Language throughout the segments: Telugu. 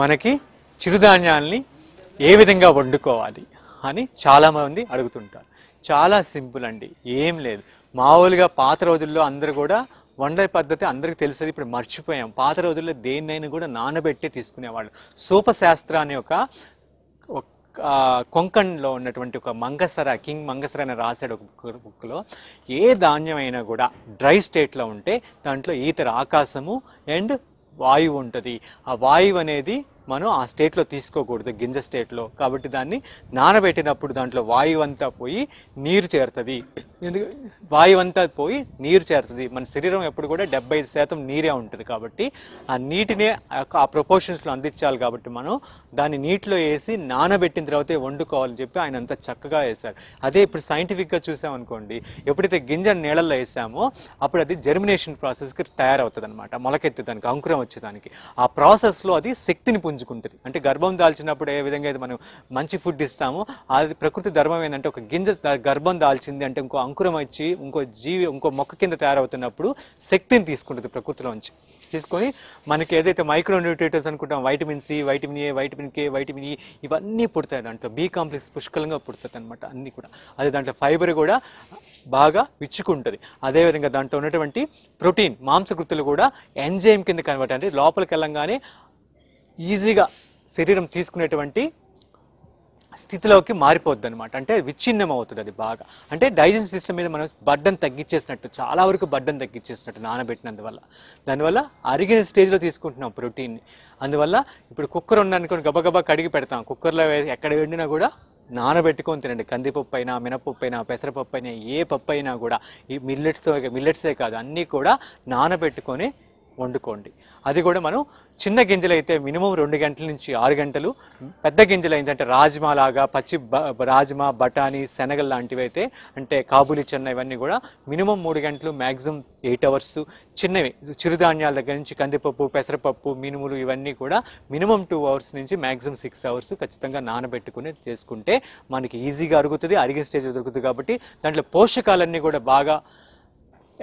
మనకి చిరుధాన్యాల్ని ఏ విధంగా వండుకోవాలి అని చాలామంది అడుగుతుంటారు చాలా సింపుల్ అండి ఏం లేదు మామూలుగా పాత రోజుల్లో అందరూ కూడా వండే పద్ధతి అందరికీ తెలుస్తుంది ఇప్పుడు మర్చిపోయాం పాత రోజుల్లో దేన్నైనా కూడా నానబెట్టి తీసుకునేవాళ్ళు సూపశాస్త్ర అనే ఒక కొంకణ్లో ఉన్నటువంటి ఒక మంగసర కింగ్ మంగసర అని రాశాడు ఒక బుక్లో ఏ ధాన్యమైనా కూడా డ్రై స్టేట్లో ఉంటే దాంట్లో ఈతర ఆకాశము అండ్ వాయువు ఉంటుంది ఆ వాయువు అనేది మనం ఆ స్టేట్లో తీసుకోకూడదు గింజ స్టేట్లో కాబట్టి దాన్ని నానబెట్టినప్పుడు దాంట్లో వాయువు అంతా పోయి నీరు చేరుతుంది ఎందుకు వాయువు అంతా పోయి నీరు చేరుతుంది మన శరీరం ఎప్పుడు కూడా డెబ్బై శాతం నీరే ఉంటుంది కాబట్టి ఆ నీటిని ఆ ప్రపోర్షన్స్లో అందించాలి కాబట్టి మనం దాన్ని నీటిలో వేసి నానబెట్టిన తర్వాతే వండుకోవాలని చెప్పి ఆయన అంత చక్కగా వేశారు అదే ఇప్పుడు సైంటిఫిక్గా చూసామనుకోండి ఎప్పుడైతే గింజ నీళ్ళల్లో వేసామో అప్పుడు అది జర్మినేషన్ ప్రాసెస్కి తయారవుతుంది అనమాట దానికి అంకురం వచ్చేదానికి ఆ ప్రాసెస్లో అది శక్తిని పుంజు పెంచుకుంటుంది అంటే గర్భం దాల్చినప్పుడు ఏ విధంగా అయితే మనం మంచి ఫుడ్ ఇస్తామో అది ప్రకృతి ధర్మం ఏంటంటే ఒక గింజ గర్భం దాల్చింది అంటే ఇంకో అంకురం ఇచ్చి ఇంకో జీవి ఇంకో మొక్క కింద తయారవుతున్నప్పుడు శక్తిని తీసుకుంటుంది ప్రకృతిలోంచి తీసుకొని మనకి ఏదైతే న్యూట్రిటర్స్ అనుకుంటాం vitamin C vitamin A vitamin K vitamin E ఇవన్నీ పుడతాయి దాంట్లో బీ కాంప్లెక్స్ పుష్కలంగా పుడుతుంది అనమాట అన్నీ కూడా అదే దాంట్లో ఫైబర్ కూడా బాగా విచ్చుకుంటుంది అదేవిధంగా దాంట్లో ఉన్నటువంటి ప్రోటీన్ మాంసకృతులు కూడా ఎంజైమ్ కింద కనబడి అంటే లోపలికి వెళ్ళంగానే ఈజీగా శరీరం తీసుకునేటువంటి స్థితిలోకి మారిపోద్ది అనమాట అంటే విచ్ఛిన్నం అవుతుంది అది బాగా అంటే డైజెన్ సిస్టమ్ మీద మనం బడ్డం తగ్గించేసినట్టు చాలా వరకు బడ్డం తగ్గించేసినట్టు నానబెట్టినందువల్ల దానివల్ల అరిగిన స్టేజ్లో తీసుకుంటున్నాం ప్రోటీన్ని అందువల్ల ఇప్పుడు కుక్కర్ ఉందనుకొని గబగబా కడిగి పెడతాం కుక్కర్లో ఎక్కడ వండినా కూడా నానబెట్టుకొని తినండి కందిపప్పు అయినా మినపప్పు అయినా పెసరపప్పు అయినా ఏ పప్పు అయినా కూడా ఈ మిల్లెట్స్తో మిల్లెట్సే కాదు అన్నీ కూడా నానబెట్టుకొని వండుకోండి అది కూడా మనం చిన్న గింజలు అయితే మినిమం రెండు గంటల నుంచి ఆరు గంటలు పెద్ద గింజలు ఏంటంటే రాజ్మా లాగా పచ్చి రాజ్మా బఠానీ శనగలు లాంటివి అయితే అంటే కాబూలి చెన్న ఇవన్నీ కూడా మినిమం మూడు గంటలు మ్యాక్సిమం ఎయిట్ అవర్స్ చిన్నవి చిరుధాన్యాల దగ్గర నుంచి కందిపప్పు పెసరపప్పు మినుములు ఇవన్నీ కూడా మినిమం టూ అవర్స్ నుంచి మ్యాక్సిమం సిక్స్ అవర్స్ ఖచ్చితంగా నానబెట్టుకుని చేసుకుంటే మనకి ఈజీగా అరుగుతుంది అరిగే స్టేజ్ దొరుకుతుంది కాబట్టి దాంట్లో పోషకాలన్నీ కూడా బాగా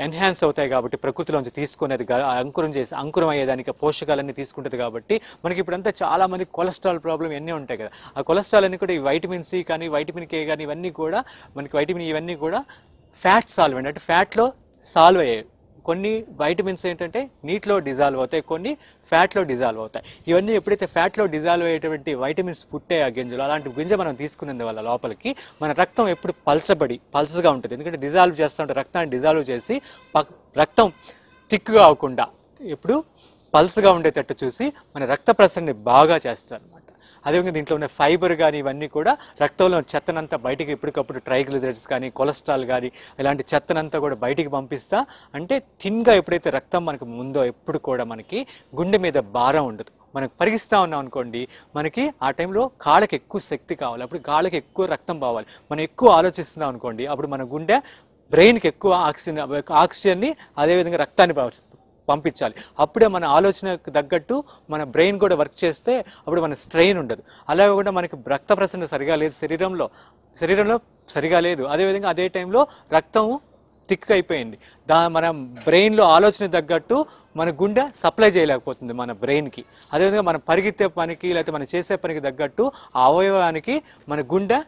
ఎన్హాన్స్ అవుతాయి కాబట్టి ప్రకృతిలోంచి తీసుకునేది అంకురం చేసి అంకురం అయ్యేదానికి పోషకాలన్నీ తీసుకుంటుంది కాబట్టి మనకి ఇప్పుడంతా చాలా మంది కొలెస్ట్రాల్ ప్రాబ్లం ఎన్నీ ఉంటాయి కదా ఆ కొలెస్ట్రాల్ అన్ని కూడా ఈ వైటమిన్ సి కానీ వైటమిన్ కే కానీ ఇవన్నీ కూడా మనకి వైటమిన్ ఇవన్నీ కూడా ఫ్యాట్ సాల్వ్ అంటే ఫ్యాట్లో సాల్వ్ అయ్యాయి కొన్ని వైటమిన్స్ ఏంటంటే నీటిలో డిజాల్వ్ అవుతాయి కొన్ని ఫ్యాట్లో డిజాల్వ్ అవుతాయి ఇవన్నీ ఎప్పుడైతే ఫ్యాట్లో డిజాల్వ్ అయ్యేటువంటి వైటమిన్స్ పుట్టే ఆ గింజలు అలాంటి గింజ మనం తీసుకునేది వల్ల లోపలికి మన రక్తం ఎప్పుడు పల్చబడి పల్చగా ఉంటుంది ఎందుకంటే డిజాల్వ్ చేస్తూ ఉంటే రక్తాన్ని డిజాల్వ్ చేసి రక్తం తిక్కుగా అవ్వకుండా ఎప్పుడు పల్స్గా ఉండేటట్టు చూసి మన రక్త ప్రసరణని బాగా చేస్తుంది అనమాట అదేవిధంగా దీంట్లో ఉన్న ఫైబర్ కానీ ఇవన్నీ కూడా రక్తంలో చెత్తనంతా బయటికి ఎప్పటికప్పుడు ట్రైగ్లిజరైడ్స్ కానీ కొలెస్ట్రాల్ కానీ ఇలాంటి చెత్తనంతా కూడా బయటికి పంపిస్తా అంటే థిన్గా ఎప్పుడైతే రక్తం మనకు ముందో ఎప్పుడు కూడా మనకి గుండె మీద భారం ఉండదు మనకు పరిగిస్తూ ఉన్నాం అనుకోండి మనకి ఆ టైంలో కాళ్ళకి ఎక్కువ శక్తి కావాలి అప్పుడు కాళ్ళకి ఎక్కువ రక్తం కావాలి మనం ఎక్కువ ఆలోచిస్తున్నాం అనుకోండి అప్పుడు మన గుండె బ్రెయిన్కి ఎక్కువ ఆక్సిజన్ ఆక్సిజన్ని అదేవిధంగా రక్తాన్ని పంపించాలి అప్పుడే మన ఆలోచనకు తగ్గట్టు మన బ్రెయిన్ కూడా వర్క్ చేస్తే అప్పుడు మన స్ట్రెయిన్ ఉండదు అలాగే కూడా మనకి రక్త ప్రసరణ సరిగా లేదు శరీరంలో శరీరంలో సరిగా లేదు అదేవిధంగా అదే టైంలో రక్తం థిక్ అయిపోయింది దా మన బ్రెయిన్లో ఆలోచన తగ్గట్టు మన గుండె సప్లై చేయలేకపోతుంది మన బ్రెయిన్కి అదేవిధంగా మనం పరిగెత్తే పనికి లేకపోతే మనం చేసే పనికి తగ్గట్టు ఆ అవయవానికి మన గుండె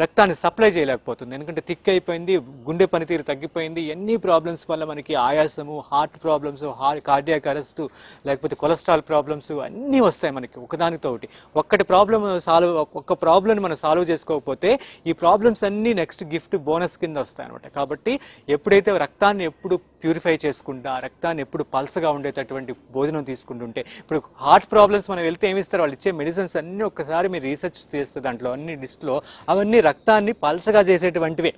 రక్తాన్ని సప్లై చేయలేకపోతుంది ఎందుకంటే థిక్ అయిపోయింది గుండె పనితీరు తగ్గిపోయింది ఎన్ని ప్రాబ్లమ్స్ వల్ల మనకి ఆయాసము heart problems heart cardiac arrest లేకపోతే కొలెస్ట్రాల్ ప్రాబ్లమ్స్ అన్నీ వస్తాయి మనకి ఒకదానితో ఒకటి ఒక్కటి ప్రాబ్లమ్ సాల్వ్ ఒక్క ప్రాబ్లమ్ని మనం సాల్వ్ చేసుకోకపోతే ఈ ప్రాబ్లమ్స్ అన్నీ నెక్స్ట్ గిఫ్ట్ బోనస్ కింద వస్తాయి అనమాట కాబట్టి ఎప్పుడైతే రక్తాన్ని ఎప్పుడు ప్యూరిఫై చేసుకుంటా రక్తాన్ని ఎప్పుడు పల్సగా ఉండేటటువంటి భోజనం తీసుకుంటుంటే ఇప్పుడు హార్ట్ ప్రాబ్లమ్స్ మనం వెళ్తే ఇస్తారు వాళ్ళు ఇచ్చే మెడిసిన్స్ అన్నీ ఒక్కసారి మీరు రీసెర్చ్ చేస్తే దాంట్లో అన్ని లిస్ట్లో అవన్నీ రక్తాన్ని పల్చగా చేసేటువంటివే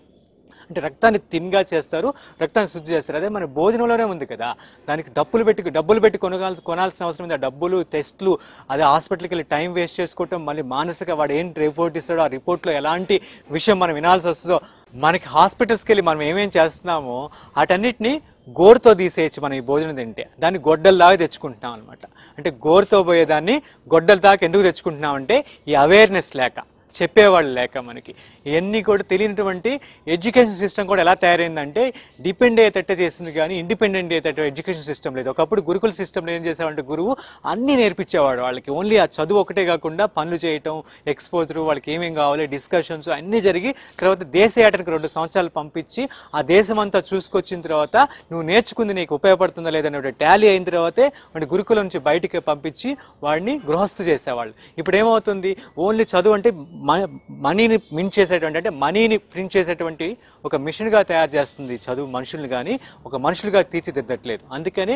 అంటే రక్తాన్ని తిన్గా చేస్తారు రక్తాన్ని శుద్ధి చేస్తారు అదే మన భోజనంలోనే ఉంది కదా దానికి డబ్బులు పెట్టి డబ్బులు పెట్టి కొనగాల్సి కొనాల్సిన అవసరం ఉంది ఆ డబ్బులు టెస్ట్లు అదే హాస్పిటల్కి వెళ్ళి టైం వేస్ట్ చేసుకోవటం మళ్ళీ మానసిక వాడు ఏం రిపోర్ట్ ఇస్తాడో ఆ రిపోర్ట్లో ఎలాంటి విషయం మనం వినాల్సి వస్తుందో మనకి హాస్పిటల్స్కి వెళ్ళి మనం ఏమేం చేస్తున్నామో వాటన్నిటిని గోరుతో తీసేయచ్చు మనం ఈ భోజనం తింటే దాన్ని గొడ్డల్లాగా తెచ్చుకుంటున్నాం అనమాట అంటే గోరుతో పోయేదాన్ని గొడ్డల దాకా ఎందుకు తెచ్చుకుంటున్నాం అంటే ఈ అవేర్నెస్ లేక చెప్పేవాళ్ళు లేక మనకి ఇవన్నీ కూడా తెలియనటువంటి ఎడ్యుకేషన్ సిస్టమ్ కూడా ఎలా తయారైందంటే డిపెండ్ అయ్యేటట్టే చేసింది కానీ ఇండిపెండెంట్ అయ్యేటట్టు ఎడ్యుకేషన్ సిస్టమ్ లేదు ఒకప్పుడు గురుకుల సిస్టమ్లో ఏం చేసేవంటే గురువు అన్నీ నేర్పించేవాడు వాళ్ళకి ఓన్లీ ఆ చదువు ఒకటే కాకుండా పనులు చేయటం ఎక్స్పోజర్ వాళ్ళకి ఏమేమి కావాలి డిస్కషన్స్ అన్నీ జరిగి తర్వాత దేశయాటనికి రెండు సంవత్సరాలు పంపించి ఆ దేశం అంతా చూసుకొచ్చిన తర్వాత నువ్వు నేర్చుకుంది నీకు ఉపయోగపడుతుందా లేదనే టాలీ అయిన తర్వాతే వాడిని గురుకుల నుంచి బయటికి పంపించి వాడిని గృహస్థు చేసేవాళ్ళు ఇప్పుడు ఏమవుతుంది ఓన్లీ చదువు అంటే మనీని మింట్ చేసేటువంటి అంటే మనీని ప్రింట్ చేసేటువంటి ఒక మిషన్గా తయారు చేస్తుంది చదువు మనుషుల్ని కానీ ఒక మనుషులుగా తీర్చిదిద్దట్లేదు అందుకని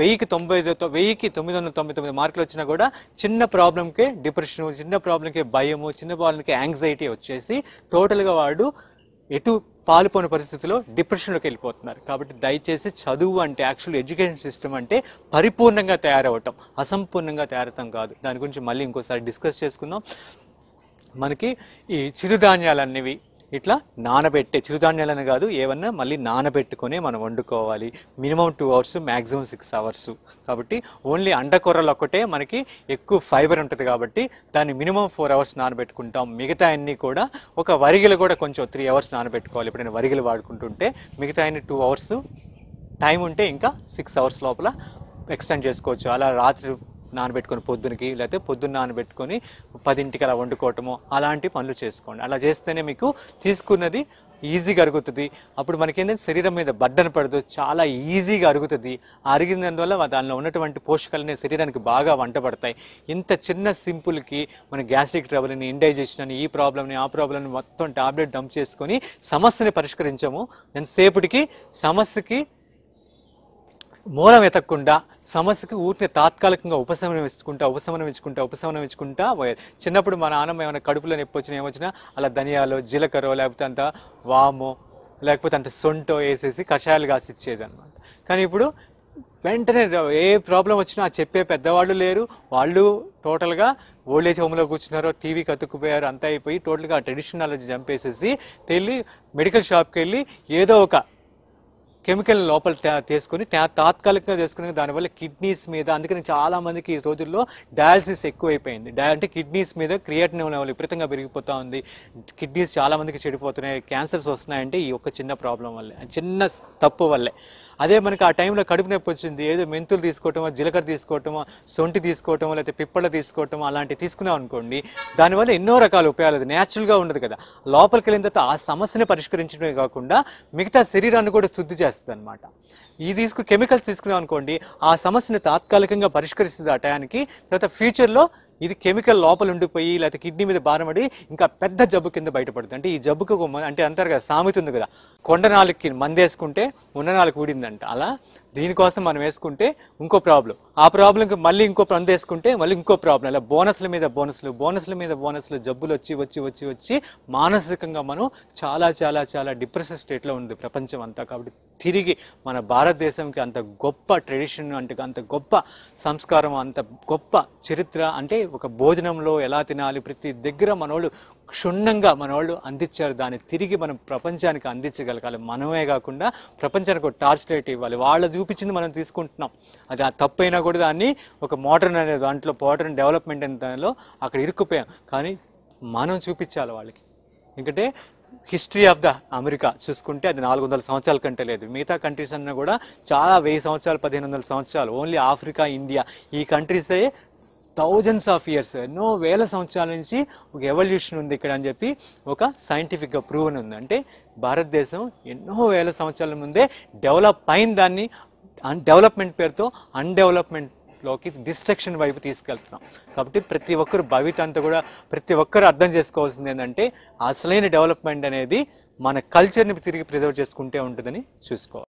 వెయ్యికి తొంభై వెయ్యికి తొమ్మిది వందల తొంభై తొమ్మిది మార్కులు వచ్చినా కూడా చిన్న ప్రాబ్లంకే డిప్రెషన్ చిన్న ప్రాబ్లంకే భయము చిన్న ప్రాబ్లంకే యాంగ్జైటీ వచ్చేసి టోటల్గా వాడు ఎటు పాల్పోని పరిస్థితిలో డిప్రెషన్లోకి వెళ్ళిపోతున్నారు కాబట్టి దయచేసి చదువు అంటే యాక్చువల్ ఎడ్యుకేషన్ సిస్టమ్ అంటే పరిపూర్ణంగా తయారవటం అసంపూర్ణంగా తయారవటం కాదు దాని గురించి మళ్ళీ ఇంకోసారి డిస్కస్ చేసుకుందాం మనకి ఈ చిరుధాన్యాలు ఇట్లా నానబెట్టే చిరుధాన్యాలను కాదు ఏమన్నా మళ్ళీ నానబెట్టుకొని మనం వండుకోవాలి minimum two hours maximum six hours కాబట్టి ఓన్లీ అండకూరలు ఒక్కటే మనకి ఎక్కువ ఫైబర్ ఉంటుంది కాబట్టి దాన్ని మినిమం ఫోర్ అవర్స్ నానబెట్టుకుంటాం మిగతా అన్నీ కూడా ఒక వరిగలు కూడా కొంచెం త్రీ అవర్స్ నానబెట్టుకోవాలి ఎప్పుడైనా వరిగలు వాడుకుంటుంటే మిగతా అన్ని టూ అవర్స్ టైం ఉంటే ఇంకా సిక్స్ అవర్స్ లోపల ఎక్స్టెండ్ చేసుకోవచ్చు అలా రాత్రి నానబెట్టుకొని పొద్దునకి లేకపోతే పొద్దున్న నానబెట్టుకొని పదింటికి అలా వండుకోవటము అలాంటి పనులు చేసుకోండి అలా చేస్తేనే మీకు తీసుకున్నది ఈజీగా అరుగుతుంది అప్పుడు మనకేంటంటే శరీరం మీద బడ్డన పడదు చాలా ఈజీగా అరుగుతుంది అరిగినందువల్ల దానిలో ఉన్నటువంటి పోషకాలనే శరీరానికి బాగా వంటపడతాయి ఇంత చిన్న సింపుల్కి మన గ్యాస్ట్రిక్ ట్రబుల్ని ఇండైజెషన్ అని ఈ ప్రాబ్లమ్ని ఆ ప్రాబ్లమ్ని మొత్తం టాబ్లెట్ డంప్ చేసుకొని సమస్యని పరిష్కరించాము నేను సేపటికి సమస్యకి మూలం ఎతకకుండా సమస్యకు ఊరిని తాత్కాలికంగా ఉపశమనమించుకుంటా ఉపశమనమించుకుంటా ఉపశమనమించుకుంటా పోయేది చిన్నప్పుడు మా నాన్నమ్మ ఏమైనా కడుపులో నొప్పి వచ్చినా ఏమొచ్చినా అలా ధనియాలు జీలకర్ర లేకపోతే అంత వాము లేకపోతే అంత సొంటో వేసేసి కషాయాలు కాసిచ్చేది అనమాట కానీ ఇప్పుడు వెంటనే ఏ ప్రాబ్లం వచ్చినా చెప్పే పెద్దవాళ్ళు లేరు వాళ్ళు టోటల్గా ఓల్డేజ్ హోమ్లో కూర్చున్నారు టీవీకి అతుక్కుపోయారు అంతా అయిపోయి టోటల్గా ట్రెడిషనల్ చంపేసేసి వెళ్ళి మెడికల్ షాప్కి వెళ్ళి ఏదో ఒక కెమికల్ లోపల తీసుకుని తాత్కాలికంగా చేసుకుని దానివల్ల కిడ్నీస్ మీద అందుకని చాలా మందికి ఈ రోజుల్లో డయాలసిస్ ఎక్కువైపోయింది డయా అంటే కిడ్నీస్ మీద క్రియేటిన్ లెవెల్ విపరీతంగా పెరిగిపోతూ ఉంది కిడ్నీస్ చాలా మందికి చెడిపోతున్నాయి క్యాన్సర్స్ వస్తున్నాయంటే ఈ ఒక చిన్న ప్రాబ్లం వల్లే చిన్న తప్పు వల్లే అదే మనకి ఆ టైంలో కడుపు నొప్పి వచ్చింది ఏదో మెంతులు తీసుకోవటమో జీలకర్ర తీసుకోవటమో సొంటి తీసుకోవటమో లేకపోతే పిప్పళ్ళ తీసుకోవటమో అలాంటివి తీసుకున్నాం అనుకోండి దానివల్ల ఎన్నో రకాల ఉపయోగాలు న్యాచురల్గా ఉండదు కదా లోపలికి వెళ్ళిన తర్వాత ఆ సమస్యను పరిష్కరించడమే కాకుండా మిగతా శరీరాన్ని కూడా శుద్ధి చేస్తారు చేస్తుంది అనమాట ఈ తీసుకు కెమికల్స్ తీసుకున్నాం అనుకోండి ఆ సమస్యను తాత్కాలికంగా పరిష్కరిస్తుంది ఆ టయానికి తర్వాత ఫ్యూచర్లో ఇది కెమికల్ లోపల ఉండిపోయి లేకపోతే కిడ్నీ మీద పడి ఇంకా పెద్ద జబ్బు కింద బయటపడుతుంది అంటే ఈ జబ్బుకు అంటే అంటారు కదా సామెత ఉంది కదా కొండ నాలుగుకి మందేసుకుంటే ఉన్న నాలుగు ఊడిందంట అలా దీనికోసం మనం వేసుకుంటే ఇంకో ప్రాబ్లం ఆ ప్రాబ్లంకి మళ్ళీ ఇంకో పంద వేసుకుంటే మళ్ళీ ఇంకో ప్రాబ్లం అలా బోనస్ల మీద బోనస్లు బోనస్ల మీద బోనస్లు జబ్బులు వచ్చి వచ్చి వచ్చి వచ్చి మానసికంగా మనం చాలా చాలా చాలా డిప్రెషన్ స్టేట్లో ఉంది ప్రపంచం అంతా కాబట్టి తిరిగి మన భారతదేశంకి అంత గొప్ప ట్రెడిషన్ అంటే అంత గొప్ప సంస్కారం అంత గొప్ప చరిత్ర అంటే ఒక భోజనంలో ఎలా తినాలి ప్రతి దగ్గర మనవాళ్ళు క్షుణ్ణంగా వాళ్ళు అందించారు దాన్ని తిరిగి మనం ప్రపంచానికి అందించగలగాలి మనమే కాకుండా ప్రపంచానికి ఒక టార్చ్ లైట్ ఇవ్వాలి వాళ్ళు చూపించింది మనం తీసుకుంటున్నాం అది ఆ తప్పైనా కూడా దాన్ని ఒక మోడర్న్ అనే దాంట్లో మోడర్న్ డెవలప్మెంట్ అనే దానిలో అక్కడ ఇరుక్కుపోయాం కానీ మనం చూపించాలి వాళ్ళకి ఎందుకంటే హిస్టరీ ఆఫ్ ద అమెరికా చూసుకుంటే అది నాలుగు వందల సంవత్సరాల కంటే లేదు మిగతా కంట్రీస్ అన్న కూడా చాలా వెయ్యి సంవత్సరాలు పదిహేను వందల సంవత్సరాలు ఓన్లీ ఆఫ్రికా ఇండియా ఈ కంట్రీసే థౌజండ్స్ ఆఫ్ ఇయర్స్ ఎన్నో వేల సంవత్సరాల నుంచి ఒక ఎవల్యూషన్ ఉంది ఇక్కడ అని చెప్పి ఒక సైంటిఫిక్గా ప్రూవ్ ఉంది అంటే భారతదేశం ఎన్నో వేల సంవత్సరాల ముందే డెవలప్ అయిన దాన్ని అన్ డెవలప్మెంట్ పేరుతో అన్డెవలప్మెంట్ లోకి డిస్ట్రక్షన్ వైపు తీసుకెళ్తున్నాం కాబట్టి ప్రతి ఒక్కరు భవితంతా కూడా ప్రతి ఒక్కరు అర్థం చేసుకోవాల్సింది ఏంటంటే అసలైన డెవలప్మెంట్ అనేది మన కల్చర్ని తిరిగి ప్రిజర్వ్ చేసుకుంటే ఉంటుందని చూసుకోవాలి